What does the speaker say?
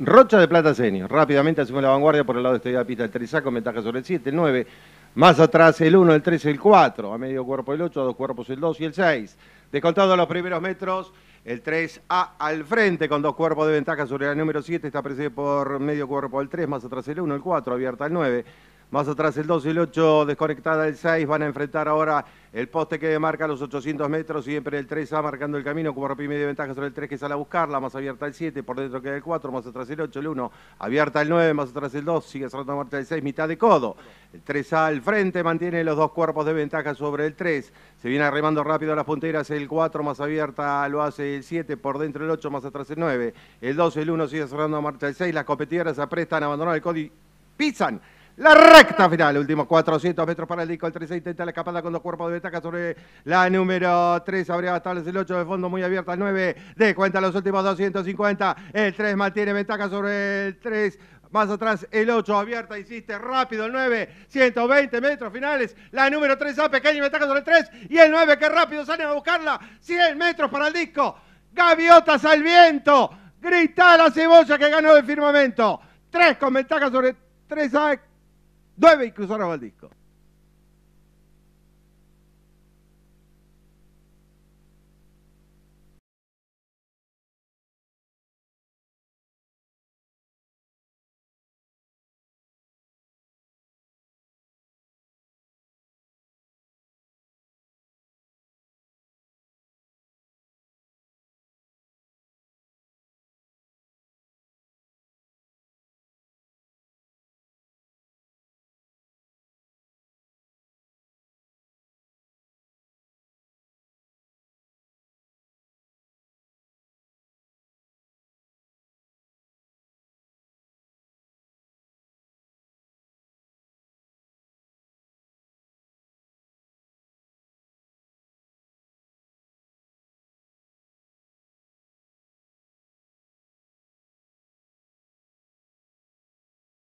Rocha de Plata Senior. Rápidamente hacemos la vanguardia por el lado de la Pista del 3 con ventaja sobre el 7, el 9. Más atrás el 1, el 3, el 4. A medio cuerpo el 8, a dos cuerpos el 2 y el 6. Descontado los primeros metros, el 3A al frente con dos cuerpos de ventaja sobre el número 7. Está presente por medio cuerpo el 3, más atrás el 1, el 4, abierta el 9. Más atrás el 2 y el 8, desconectada el 6. Van a enfrentar ahora el poste que marca los 800 metros. Siempre el 3A marcando el camino. Como y medio de ventaja sobre el 3 que sale a buscarla. Más abierta el 7. Por dentro queda el 4. Más atrás el 8, el 1. Abierta el 9. Más atrás el 2. Sigue cerrando marcha el 6. Mitad de codo. El 3A al frente. Mantiene los dos cuerpos de ventaja sobre el 3. Se viene arrimando rápido a las punteras. El 4 más abierta lo hace el 7. Por dentro el 8. Más atrás el 9. El 2, el 1. Sigue cerrando marcha el 6. Las competidoras se aprestan a abandonar el codo y pisan la recta final, último 400 metros para el disco. El 3 intenta la escapada con dos cuerpos de ventaja sobre la número 3. Habría tablas el 8 de fondo muy abierta. El 9 de cuenta, los últimos 250. El 3 mantiene ventaja sobre el 3. Más atrás el 8 abierta, insiste, rápido el 9, 120 metros finales. La número 3 a pequeña ventaja sobre el 3 y el 9 que rápido sale a buscarla. 100 metros para el disco. Gaviotas al viento. Grita la cebolla que ganó el firmamento. 3 con ventaja sobre 3 a due veicoli sono al disco